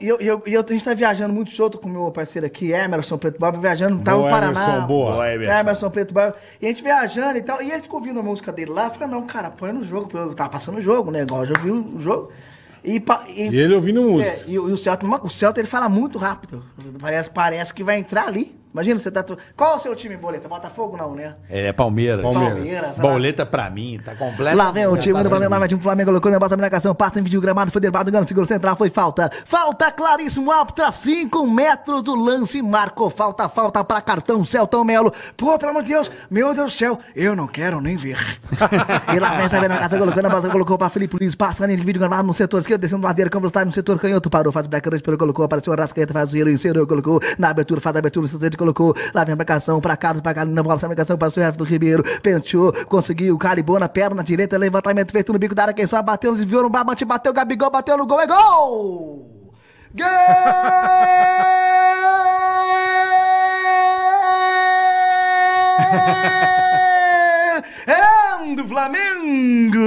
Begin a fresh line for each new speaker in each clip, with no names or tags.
e eu, eu, eu, a gente tá viajando muito solto com o meu parceiro aqui, Emerson Preto Barba, viajando, tava boa, no Paraná. Emerson, boa. boa Emerson. Emerson Preto Barba. E a gente viajando e tal. E ele ficou ouvindo a música dele lá. Eu falei, não, cara, põe no jogo. Eu tava passando o jogo, né? Igual eu já vi o jogo. E, e, e ele ouvindo música. É, e, e, o Celta, o Celta, ele fala muito rápido. Parece, parece que vai entrar ali. Imagina, você tá. Qual é o seu time, Boleta? Botafogo não, né?
É, Palmeiras. Palmeiras. Palmeiras Boleta pra mim, tá completo. Lá vem o time tá do Palmeiras,
lá vai o time Flamengo, colocou né? na negócio da marcação, passa em vídeo gramado, foi derrubado, ganho, segurou central, foi falta. Falta claríssimo, Alptra, 5 metros do lance, marcou falta, falta pra cartão, Celton Melo. Pô, pelo amor de Deus, meu Deus do céu, eu não quero nem ver.
e lá vem sabendo marcação, casa, colocando a bola,
colocou pra Felipe Luiz, passando em vídeo gramado no setor esquerdo, descendo ladeira, campo está no setor canhoto, parou, faz o back, colocou, apareceu o Rascaeta, faz o Zero, inserou, colocou na abertura, faz a abertura, no setor colocou lá vem a marcação pra Carlos, pra na bola, essa marcação passou o do Ribeiro, penteou, conseguiu, calibou na perna direita, levantamento feito no bico da área, quem só bateu, desviou no barbante, bateu, Gabigol, bateu no gol, é gol! Gol! do Flamengo!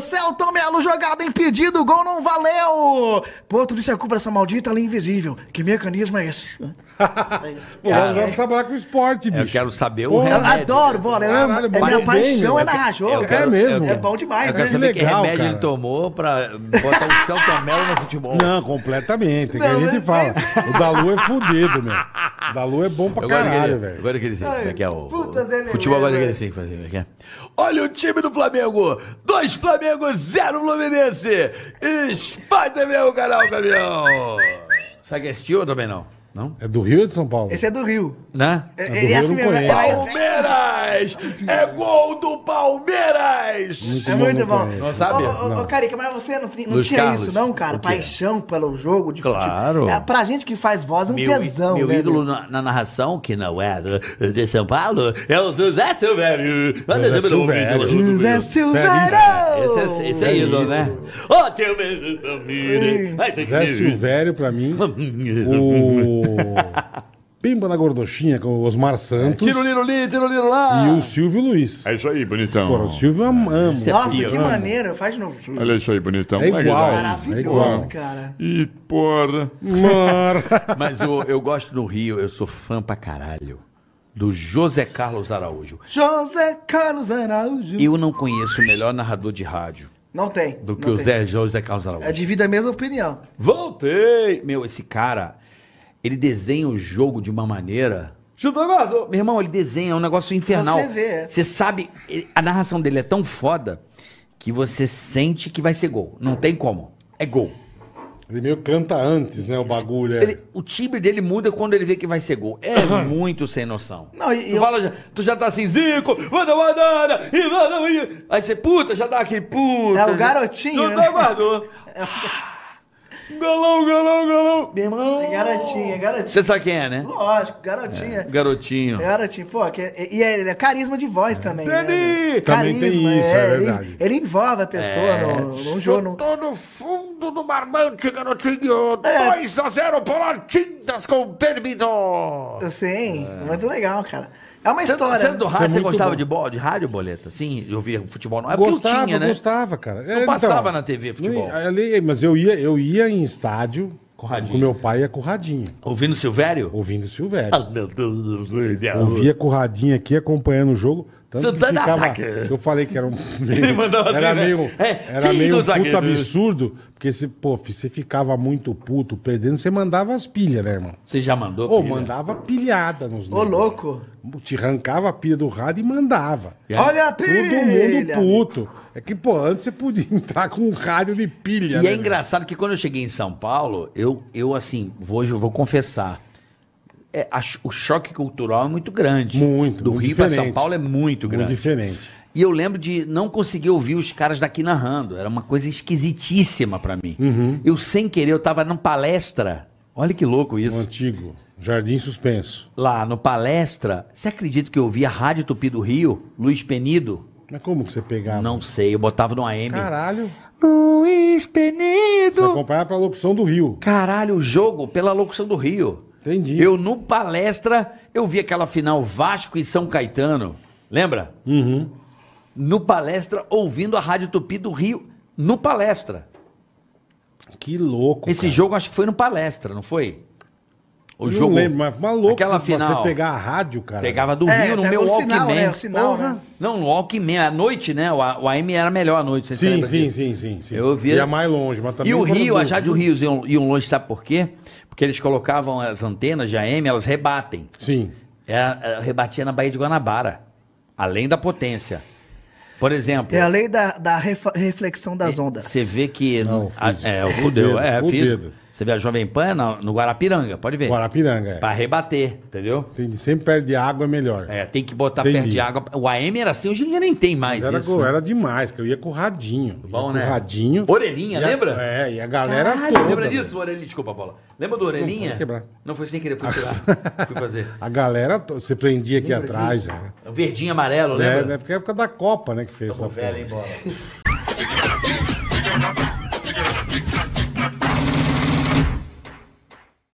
Celton Melo jogado impedido, gol não valeu! Pô, tu disse a é culpa dessa maldita linha invisível. Que mecanismo é esse? Pô, nós vamos
trabalhar com esporte, é, bicho. Eu quero saber o Pô, Eu adoro bola, eu amo. Caralho, É minha bem, paixão é narrar jogo.
É mesmo. É bom demais, Eu quero né? saber que Legal, remédio cara. ele
tomou pra botar o Celton Melo no futebol. Não, completamente. É que a Não, gente mas- fala. É. O Dalu é fudido, meu. O Dalu é bom pra caralho, velho. Eu gosto como é que é o... Puta, Futebol agora daquele velho. que Olha o time
do Flamengo! Dois Flamengo! Flamengo, zero Fluminense. Espai também canal, caminhão. Sabe que assistiu é também não?
Não? É do Rio ou de São Paulo? Esse é do Rio. Né? É, é do é Rio, assim é não conheço. Palmeiras!
Palmeiras! É gol do Palmeiras! é muito bom. Não sabe? Ô,
Carica, mas você não, não tinha Carlos. isso, não, cara? Paixão
pelo jogo de claro. futebol. É,
pra gente que faz voz, é um meu, tesão. Meu né, ídolo
na, na, narração, que não é de São Paulo, é o José Silvério. José Silvério. José Silvério! Esse é, é ídolo, né? Ô, teu medo,
José Silvério, pra mim, o... Pimba na Gordoxinha com o Osmar Santos. Tiro liro li, tiro liro lá. E o Silvio Luiz. É isso aí, bonitão. Pô, o Silvio amamos. É, é, é Nossa, que amo.
maneiro. Faz de novo, Silvio.
Olha isso aí, bonitão. É, é igual. Tá? Maravilhoso, é igual.
cara.
E porra. Mar. Mas eu, eu gosto do Rio, eu sou fã pra caralho. Do José Carlos Araújo.
José Carlos Araújo.
Eu não conheço o melhor narrador de rádio.
Não tem. Do que o tem. Zé
José Carlos Araújo. É de vida mesma opinião. Voltei! Meu, esse cara ele desenha o jogo de uma maneira. Chutou, guardou. Meu irmão, ele desenha, é um negócio infernal. Você vê. É. Você sabe, a narração dele é tão foda que você sente que vai ser gol. Não tem como. É gol. Ele meio canta antes, né? O bagulho. é. Ele- o timbre dele muda quando ele vê que vai ser gol. É muito sem noção. Não, e tu, eu- fala já- tu já tá assim, Zico, manda, manda, e manda, Aí você, puta, já dá aquele puta. É o né? garotinho, Chutou, né? guardou.
É Galão, galão, galão. Meu irmão. É garotinha, é garotinha. Você sabe quem é, né? Lógico, garotinha.
É, garotinho. É
garotinho, pô. Que, é, e é, carisma de voz também. Ele! Né? Carisma, tem isso,
é, verdade. Ele, ele envolve
a pessoa no, no jogo.
fundo do Marmante, garotinho. É. 2 a 0 por Tintas com Permino. Sim, é. muito legal, cara. É uma história. Sendo, sendo é rádio, você gostava de, bola, de rádio, Boleta? Sim, eu via
futebol. Não é gostava, porque eu tinha, né? gostava, cara. Eu é, então, passava na TV futebol. Ali, mas eu ia, eu ia em estádio, Com meu pai é curradinho. Ouvindo Silvério? Ouvindo Silvério. Oh, meu Deus, meu Ouvia curradinho aqui acompanhando o jogo. Tanto que ficava, Eu falei que era um. Meio, Ele mandava assim, era assim, meio, né? Era Sim, meio puto absurdo, porque você, pô, você ficava muito puto perdendo, você mandava as pilhas, né, irmão? Você já mandou? Ou pilha? mandava pilhada nos Ô, negros. louco! Te arrancava a pilha do rádio e mandava. Olha a pilha! Todo mundo puto. É que, pô, antes você podia entrar com um rádio de pilha. E é né, é
engraçado que quando eu cheguei em São Paulo, eu, eu assim, eu vou confessar é, a, o choque cultural é muito grande. Muito. Do muito Rio para São Paulo é muito grande. Muito diferente. E eu lembro de não conseguir ouvir os caras daqui narrando. Era uma coisa esquisitíssima para mim. Uhum. Eu, sem querer, eu tava numa palestra. Olha que louco isso. Um antigo. Jardim Suspenso. Lá no palestra, você acredita que eu ouvia a Rádio Tupi do Rio, Luiz Penido? Mas como que você pegava? Não sei, eu botava no AM. Caralho.
Luiz Penido. Você acompanhava pela
locução do Rio. Caralho, o jogo pela locução do Rio. Entendi. Eu, no palestra, eu vi aquela final Vasco e São Caetano. Lembra? Uhum. No palestra, ouvindo a Rádio Tupi do Rio, no palestra. Que louco. Esse cara. jogo acho que foi no palestra, não foi? O não jogo. lembro, mas maluco. Aquela final. você pegar a rádio, cara. Pegava do É, Rio no meu Walkman. sinal, né? O sinal, né? Não, no Walkman. À noite, né? O, o AM era melhor à noite. Você Sim, sim, sim,
sim, sim. Eu via- Ia mais longe, mas também. E o Rio, do- a Rádio Rio
iam, iam longe, sabe por quê? Porque eles colocavam as antenas de AM, elas rebatem. Sim. É, é, rebatia na Baía de Guanabara. Além da potência. Por exemplo,
É a lei da, da reflexão das é, ondas.
você vê que. Não, a- é, fudeu. É, fiz. Você vê a Jovem Pan no, no Guarapiranga, pode ver. Guarapiranga, é. Pra rebater, entendeu? Entendi.
Sempre perto de água é melhor. É, tem que botar Entendi. perto de água. O AM era assim, hoje em dia nem tem mais era, isso. Né? Era demais, que eu ia com o radinho. Bom, né? Com o né? radinho. Orelhinha, lembra? é, e a galera Caralho, toda. Lembra disso,
Orelhinha? Desculpa, Paula. Lembra do Orelhinha? Não, quebrar. Não, foi sem querer, fui tirar. fui fazer.
A galera, você prendia aqui lembra atrás. Disso? É. é verdinho amarelo, é, lembra? É, né? porque é época da Copa, né, que fez Tô essa velho,
hein, bola.